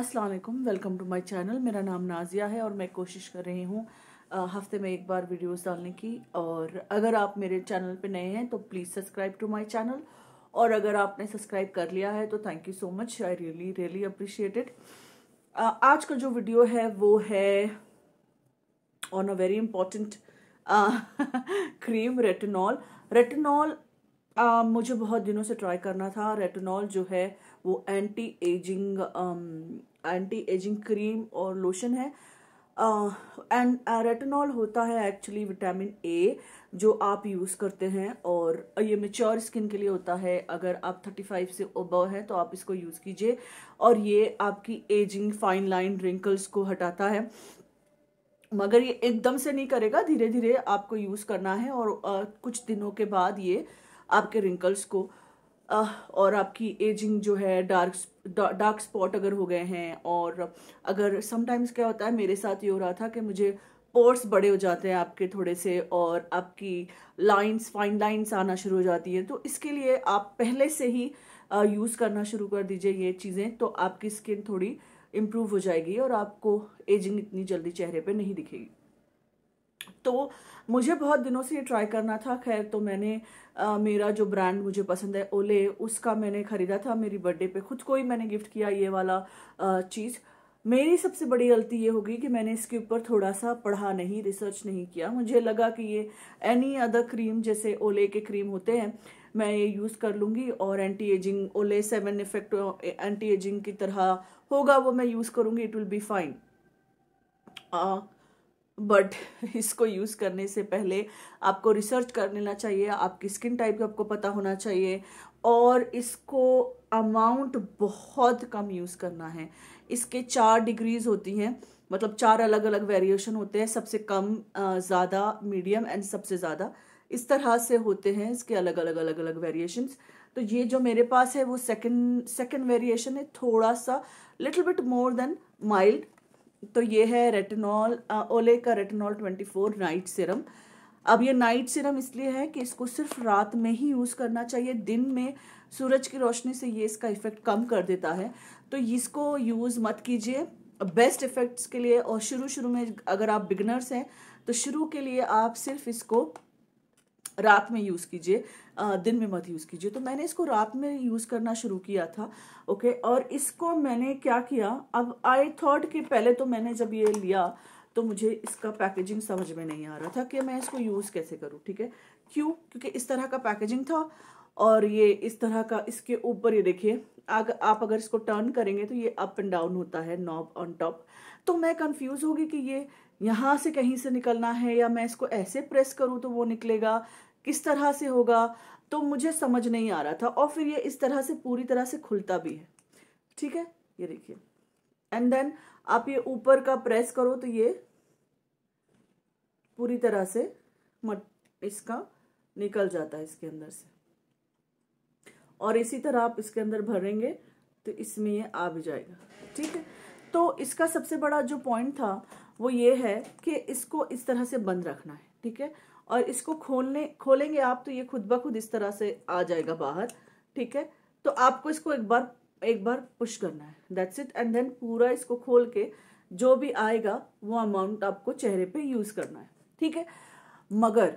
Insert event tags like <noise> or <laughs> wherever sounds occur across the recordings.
Aslam welcome to my channel मेरा नाम नाजिया है और मैं कोशिश कर रही हूँ हफ्ते में एक बार वीडियोस डालने की और अगर आप मेरे चैनल पे नए हैं तो please subscribe to my channel और अगर आपने सब्सक्राइब कर लिया है तो thank you so much I really really appreciated आज का जो वीडियो है वो है on a very important cream retinol retinol मुझे बहुत दिनों से ट्राई करना था रेटनॉल जो है वो anti ageing anti ageing cream और लोशन है एंड uh, रेटनॉल होता है एक्चुअली विटामिन ए जो आप यूज़ करते हैं और uh, ये मेच्योर स्किन के लिए होता है अगर आप 35 से ओब हैं तो आप इसको यूज़ कीजिए और ये आपकी एजिंग फाइन लाइन रिंकल्स को हटाता है मगर ये एकदम से नहीं करेगा धीरे धीरे आपको यूज़ करना है और uh, कुछ दिनों के बाद ये आपके रिंकल्स को और आपकी एजिंग जो है डार्क डार्क स्पॉट अगर हो गए हैं और अगर समटाइम्स क्या होता है मेरे साथ ये हो रहा था कि मुझे पोर्स बड़े हो जाते हैं आपके थोड़े से और आपकी लाइंस फाइन लाइंस आना शुरू हो जाती हैं तो इसके लिए आप पहले से ही यूज़ करना शुरू कर दीजिए ये चीज़ें तो आपकी स्किन थोड़ी इम्प्रूव हो जाएगी और आपको एजिंग इतनी जल्दी चेहरे पर नहीं दिखेगी तो मुझे बहुत दिनों से ये ट्राई करना था खैर तो मैंने आ, मेरा जो ब्रांड मुझे पसंद है ओले उसका मैंने ख़रीदा था मेरी बर्थडे पे खुद को ही मैंने गिफ्ट किया ये वाला चीज़ मेरी सबसे बड़ी गलती ये होगी कि मैंने इसके ऊपर थोड़ा सा पढ़ा नहीं रिसर्च नहीं किया मुझे लगा कि ये एनी अदर क्रीम जैसे ओले के क्रीम होते हैं मैं ये यूज़ कर लूँगी और anti ageing Olay seven effect anti ageing की तरह होगा वो मैं यूज़ करूँगी it will be fine but <laughs> इसको यूज़ करने से पहले आपको रिसर्च कर लेना चाहिए आपकी स्किन टाइप का आपको पता होना चाहिए और इसको अमाउंट बहुत कम यूज़ करना है इसके चार डिग्रीज़ होती हैं मतलब चार अलग अलग वेरिएशन होते हैं सबसे कम ज़्यादा मीडियम एंड सबसे ज़्यादा इस तरह से होते हैं इसके अलग अलग अलग अलग वेरिएशंस तो ये जो मेरे पास है वो सेकंड सेकंड वेरिएशन है थोड़ा सा little bit more than mild तो ये है रेटिनॉल ओले का retinol twenty four night serum अब ये नाइट सिरम इसलिए है कि इसको सिर्फ रात में ही यूज़ करना चाहिए दिन में सूरज की रोशनी से ये इसका इफ़ेक्ट कम कर देता है तो इसको यूज़ मत कीजिए बेस्ट इफ़ेक्ट्स के लिए और शुरू शुरू में अगर आप बिगनर्स हैं तो शुरू के लिए आप सिर्फ इसको रात में यूज़ कीजिए दिन में मत यूज़ कीजिए तो मैंने इसको रात में यूज़ करना शुरू किया था ओके और इसको मैंने क्या किया अब आई थॉट कि पहले तो मैंने जब ये लिया तो मुझे इसका पैकेजिंग समझ में नहीं आ रहा था कि मैं इसको यूज़ कैसे करूँ ठीक है क्यों क्योंकि इस तरह का पैकेजिंग था और ये इस तरह का इसके ऊपर ये देखिए अगर आप अगर इसको टर्न करेंगे तो ये अप एंड डाउन होता है नॉब ऑन टॉप तो मैं कंफ्यूज होगी कि ये यहाँ से कहीं से निकलना है या मैं इसको ऐसे प्रेस करूँ तो वो निकलेगा किस तरह से होगा तो मुझे समझ नहीं आ रहा था और फिर ये इस तरह से पूरी तरह से खुलता भी है ठीक है ये देखिए एंड देन आप ये ऊपर का प्रेस करो तो ये पूरी तरह से मट इसका निकल जाता है इसके अंदर से और इसी तरह आप इसके अंदर भरेंगे तो इसमें ये आ भी जाएगा ठीक है तो इसका सबसे बड़ा जो पॉइंट था वो ये है कि इसको इस तरह से बंद रखना है ठीक है और इसको खोलने खोलेंगे आप तो ये खुद ब खुद इस तरह से आ जाएगा बाहर ठीक है तो आपको इसको एक बार एक बार पुश करना है दैट्स इट एंड देन पूरा इसको खोल के जो भी आएगा वो अमाउंट आपको चेहरे पे यूज़ करना है ठीक है मगर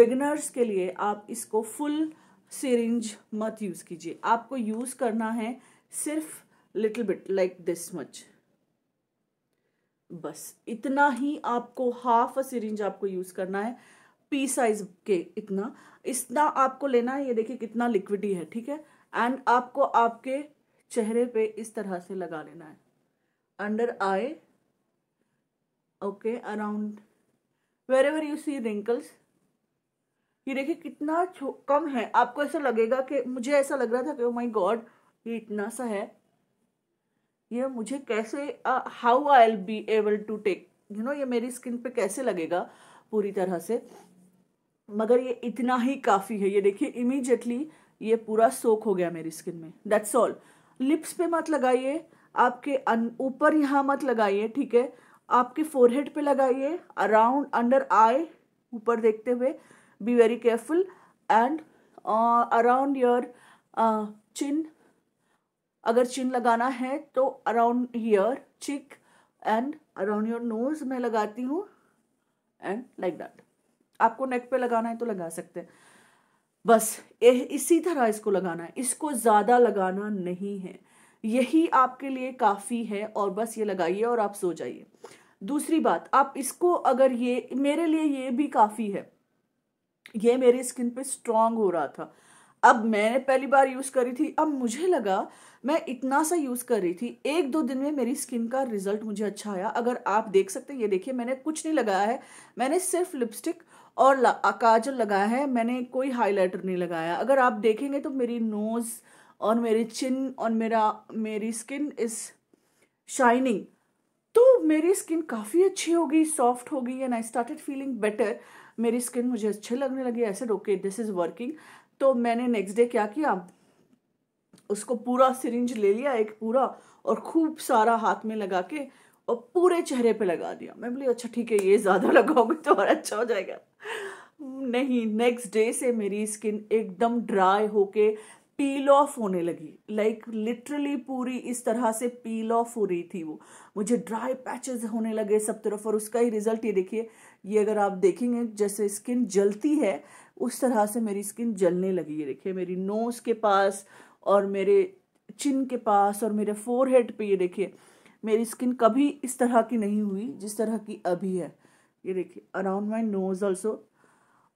बिगनर्स <clears throat> के लिए आप इसको फुल सिरिंज मत यूज़ कीजिए आपको यूज़ करना है सिर्फ little bit like this much बस इतना ही आपको हाफ अ सिरिंज आपको यूज़ करना है पी साइज के इतना इतना आपको लेना है ये देखिए कितना लिक्विडी है ठीक है एंड आपको आपके चेहरे पे इस तरह से लगा लेना है under eye okay around wherever you see wrinkles ये देखिए कितना कम है आपको ऐसा लगेगा कि मुझे ऐसा लग रहा था कि माई oh गॉड ये इतना सा है ये मुझे कैसे how I'll be able to take you know ये मेरी स्किन पे कैसे लगेगा पूरी तरह से मगर ये इतना ही काफ़ी है ये देखिए इमीजिएटली ये पूरा सोख हो गया मेरी स्किन में दैट्स ऑल लिप्स पे मत लगाइए आपके ऊपर यहाँ मत लगाइए ठीक है आपके फोरहेड पे लगाइए अराउंड अंडर आई ऊपर देखते हुए be very careful and around your chin अगर चिन लगाना है तो around here cheek and around your nose मैं लगाती हूँ एंड लाइक दैट आपको नेक पे लगाना है तो लगा सकते हैं बस ए, इसी तरह इसको लगाना है इसको ज़्यादा लगाना नहीं है यही आपके लिए काफ़ी है और बस ये लगाइए और आप सो जाइए दूसरी बात आप इसको अगर ये मेरे लिए ये भी काफ़ी है ये मेरी स्किन पे स्ट्रांग हो रहा था अब मैंने पहली बार यूज़ करी थी अब मुझे लगा मैं इतना सा यूज़ कर रही थी एक दो दिन में मेरी स्किन का रिजल्ट मुझे अच्छा आया अगर आप देख सकते हैं ये देखिए मैंने कुछ नहीं लगाया है मैंने सिर्फ लिपस्टिक और काजल लगाया है मैंने कोई हाइलाइटर नहीं लगाया अगर आप देखेंगे तो मेरी नोज़ और मेरे चिन और मेरा मेरी स्किन इज़ शाइनिंग तो मेरी स्किन काफ़ी अच्छी हो गई सॉफ्ट हो गई and I started feeling better मेरी स्किन मुझे अच्छे लगने लगी ऐसे ओके दिस इज़ वर्किंग तो मैंने नेक्स्ट डे क्या किया उसको पूरा सिरिंज ले लिया एक पूरा और खूब सारा हाथ में लगा के और पूरे चेहरे पे लगा दिया मैं बोली अच्छा ठीक है ये ज़्यादा <laughs> लगाओगे तो और अच्छा हो जाएगा नहीं नेक्स्ट डे से मेरी स्किन एकदम ड्राई होके पील ऑफ होने लगी लाइक like, लिटरली पूरी इस तरह से पील ऑफ हो रही थी वो मुझे ड्राई पैचेस होने लगे सब तरफ और उसका ही रिजल्ट ये देखिए ये अगर आप देखेंगे जैसे स्किन जलती है उस तरह से मेरी स्किन जलने लगी ये देखिए मेरी नोज़ के पास और मेरे चिन के पास और मेरे फोरहेड पे ये देखिए मेरी स्किन कभी इस तरह की नहीं हुई जिस तरह की अभी है ये देखिए अराउंड माई नोज ऑल्सो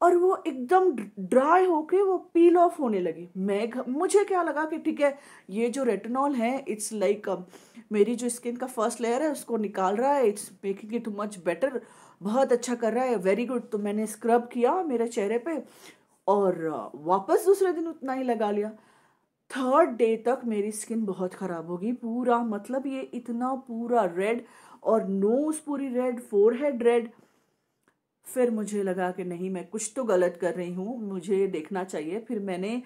और वो एकदम ड्राई होके वो पील ऑफ होने लगी मैं मुझे क्या लगा कि ठीक है ये जो रेटनॉल है इट्स लाइक like, uh, मेरी जो स्किन का फर्स्ट लेयर है उसको निकाल रहा है it's making it much better बहुत अच्छा कर रहा है वेरी गुड तो मैंने स्क्रब किया मेरे चेहरे पे और वापस दूसरे दिन उतना ही लगा लिया थर्ड डे तक मेरी स्किन बहुत ख़राब होगी पूरा मतलब ये इतना पूरा रेड और नोज पूरी रेड फोर हेड रेड फिर मुझे लगा कि नहीं मैं कुछ तो गलत कर रही हूँ मुझे देखना चाहिए फिर मैंने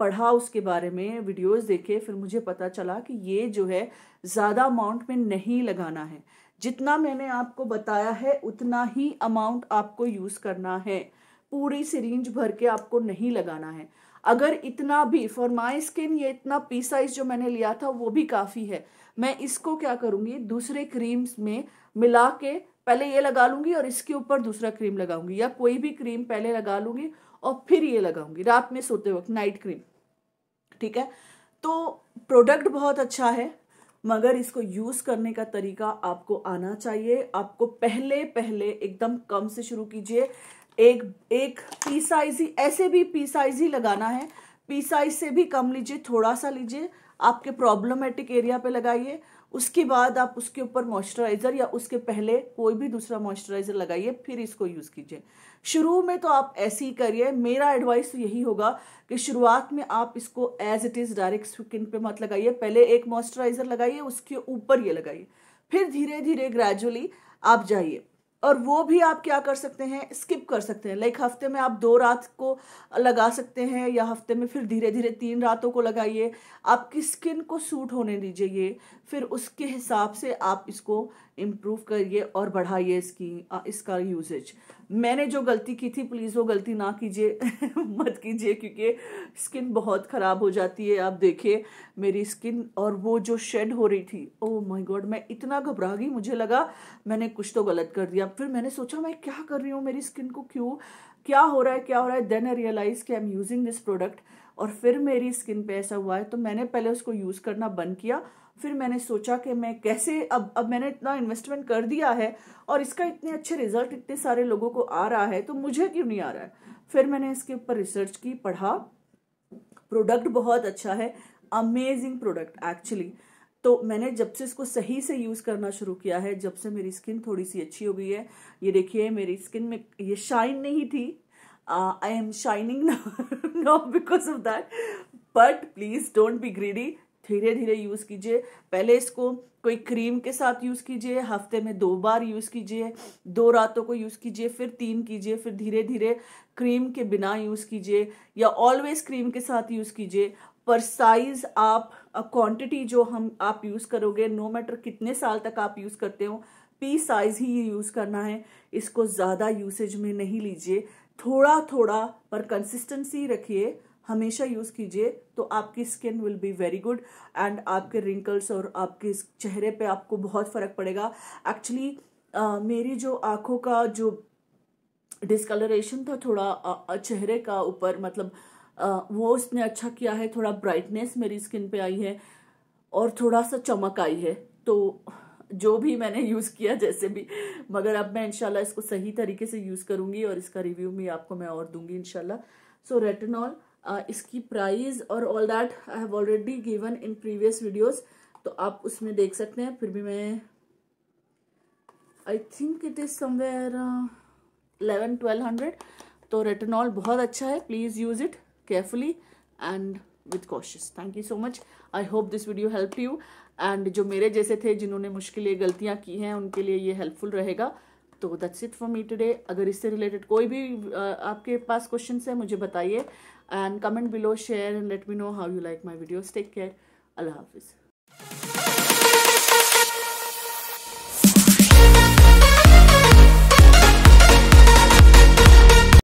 पढ़ा उसके बारे में वीडियोस देखे फिर मुझे पता चला कि ये जो है ज़्यादा अमाउंट में नहीं लगाना है जितना मैंने आपको बताया है उतना ही अमाउंट आपको यूज़ करना है पूरी सिरिंज भर के आपको नहीं लगाना है अगर इतना भी फॉर माई स्किन ये इतना पी साइज जो मैंने लिया था वो भी काफ़ी है मैं इसको क्या करूँगी दूसरे क्रीम्स में मिला के पहले ये लगा लूँगी और इसके ऊपर दूसरा क्रीम लगाऊंगी या कोई भी क्रीम पहले लगा लूँगी और फिर ये लगाऊंगी रात में सोते वक्त नाइट क्रीम ठीक है तो प्रोडक्ट बहुत अच्छा है मगर इसको यूज़ करने का तरीका आपको आना चाहिए आपको पहले पहले एकदम कम से शुरू कीजिए एक एक पी साइज ही ऐसे भी पी साइज ही लगाना है पी साइज से भी कम लीजिए थोड़ा सा लीजिए आपके प्रॉब्लमेटिक एरिया पे लगाइए उसके बाद आप उसके ऊपर मॉइस्चराइज़र या उसके पहले कोई भी दूसरा मॉइस्चराइज़र लगाइए फिर इसको यूज़ कीजिए शुरू में तो आप ऐसे ही करिए मेरा एडवाइस तो यही होगा कि शुरुआत में आप इसको as it is direct skin पे मत लगाइए पहले एक मॉइस्चराइज़र लगाइए उसके ऊपर ये लगाइए फिर धीरे धीरे ग्रेजुअली आप जाइए और वो भी आप क्या कर सकते हैं स्किप कर सकते हैं लाइक हफ्ते में आप दो रात को लगा सकते हैं या हफ्ते में फिर धीरे धीरे तीन रातों को लगाइए आपकी स्किन को सूट होने दीजिए फिर उसके हिसाब से आप इसको इम्प्रूव करिए और बढ़ाइए इसकी इसका यूजेज मैंने जो गलती की थी प्लीज़ वो गलती ना कीजिए <laughs> मत कीजिए क्योंकि स्किन बहुत ख़राब हो जाती है आप देखिए मेरी स्किन और वो जो शेड हो रही थी ओ माय गॉड मैं इतना घबरा गई मुझे लगा मैंने कुछ तो गलत कर दिया फिर मैंने सोचा मैं क्या कर रही हूँ मेरी स्किन को क्यों क्या हो रहा है क्या हो रहा है देन आई रियलाइज कि I am using this product और फिर मेरी स्किन पे ऐसा हुआ है तो मैंने पहले उसको यूज़ करना बंद किया फिर मैंने सोचा कि मैं कैसे अब अब मैंने इतना इन्वेस्टमेंट कर दिया है और इसका इतने अच्छे रिजल्ट इतने सारे लोगों को आ रहा है तो मुझे क्यों नहीं आ रहा है फिर मैंने इसके ऊपर रिसर्च की पढ़ा प्रोडक्ट बहुत अच्छा है अमेजिंग प्रोडक्ट एक्चुअली तो मैंने जब से इसको सही से यूज़ करना शुरू किया है जब से मेरी स्किन थोड़ी सी अच्छी हो गई है ये देखिए मेरी स्किन में ये शाइन नहीं थी I am shining now because of that but please don't be greedy धीरे धीरे यूज़ कीजिए पहले इसको कोई क्रीम के साथ यूज़ कीजिए हफ्ते में दो बार यूज़ कीजिए दो रातों को यूज़ कीजिए फिर तीन कीजिए फिर धीरे धीरे क्रीम के बिना यूज़ कीजिए या ऑलवेज क्रीम के साथ यूज़ कीजिए पर साइज़ आप क्वांटिटी जो हम आप यूज़ करोगे नो मैटर कितने साल तक आप यूज़ करते हो पी साइज़ ही यूज़ करना है इसको ज़्यादा यूसेज में नहीं लीजिए थोड़ा थोड़ा पर कंसिस्टेंसी रखिए हमेशा यूज़ कीजिए तो आपकी skin will be very good and आपके रिंकल्स और आपके चेहरे पे आपको बहुत फ़र्क पड़ेगा एक्चुअली uh, मेरी जो आँखों का जो डिसकलरेशन था थोड़ा चेहरे का ऊपर मतलब वो उसने अच्छा किया है थोड़ा ब्राइटनेस मेरी स्किन पे आई है और थोड़ा सा चमक आई है तो जो भी मैंने यूज़ किया जैसे भी मगर अब मैं इनशाला इसको सही तरीके से यूज़ करूँगी और इसका रिव्यू भी आपको मैं और दूंगी इनशाला सो रेटनॉल Uh, इसकी प्राइस और all that I have already given in previous videos तो आप उसमें देख सकते हैं फिर भी मैं I think it is somewhere eleven twelve hundred तो रेटनॉल बहुत अच्छा है please use it carefully and with cautious thank you so much I hope this video help you and जो मेरे जैसे थे जिन्होंने मुश्किलें गलतियाँ की हैं उनके लिए ये हेल्पफुल रहेगा तो that's it for me today अगर इससे रिलेटेड कोई भी आपके पास क्वेश्चन है मुझे बताइए and comment below share and let me know how you like my videos take care अल्लाह हाफिज़